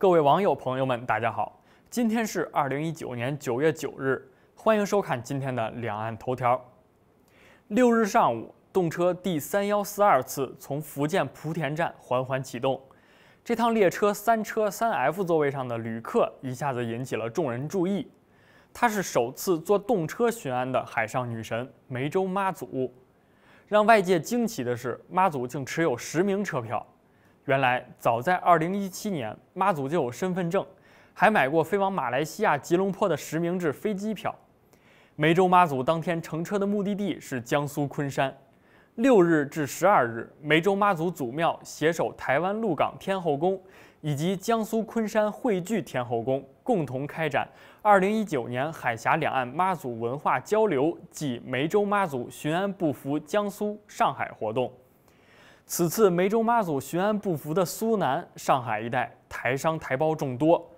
各位网友朋友们，大家好！今天是二零一九年九月九日，欢迎收看今天的《两岸头条》。六日上午，动车第三幺四二次从福建莆田站缓缓启动。这趟列车三车三 F 座位上的旅客一下子引起了众人注意。她是首次坐动车巡安的海上女神——湄洲妈祖。让外界惊奇的是，妈祖竟持有实名车票。原来，早在2017年，妈祖就有身份证，还买过飞往马来西亚吉隆坡的实名制飞机票。梅州妈祖当天乘车的目的地是江苏昆山。6日至12日，梅州妈祖祖庙携手台湾鹿港天后宫以及江苏昆山汇聚天后宫，共同开展2019年海峡两岸妈祖文化交流暨梅州妈祖巡安布福江苏上海活动。此次湄洲妈祖巡安布福的苏南、上海一带台商台胞众多，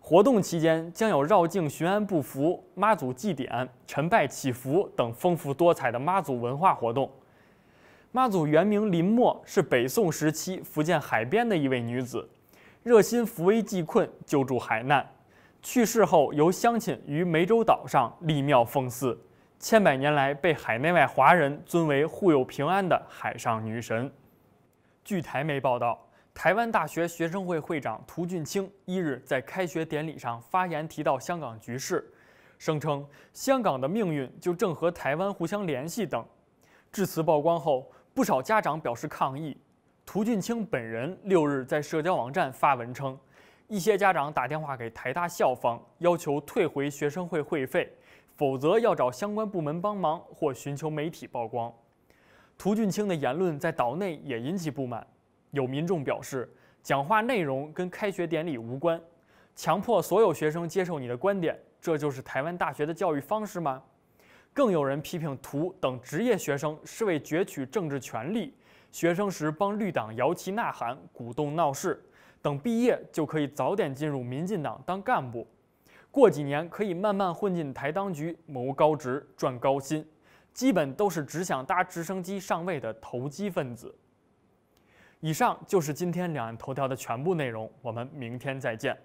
活动期间将有绕境巡安布福、妈祖祭典、陈拜祈福等丰富多彩的妈祖文化活动。妈祖原名林默，是北宋时期福建海边的一位女子，热心扶危济困，救助海难。去世后，由乡亲于湄洲岛上立庙奉祀，千百年来被海内外华人尊为护佑平安的海上女神。据台媒报道，台湾大学学生会会长涂俊清一日在开学典礼上发言提到香港局势，声称香港的命运就正和台湾互相联系等。致辞曝光后，不少家长表示抗议。涂俊清本人六日在社交网站发文称，一些家长打电话给台大校方，要求退回学生会会费，否则要找相关部门帮忙或寻求媒体曝光。涂俊清的言论在岛内也引起不满，有民众表示，讲话内容跟开学典礼无关，强迫所有学生接受你的观点，这就是台湾大学的教育方式吗？更有人批评涂等职业学生是为攫取政治权利，学生时帮绿党摇旗呐喊，鼓动闹事，等毕业就可以早点进入民进党当干部，过几年可以慢慢混进台当局谋高职赚高薪。基本都是只想搭直升机上位的投机分子。以上就是今天两岸头条的全部内容，我们明天再见。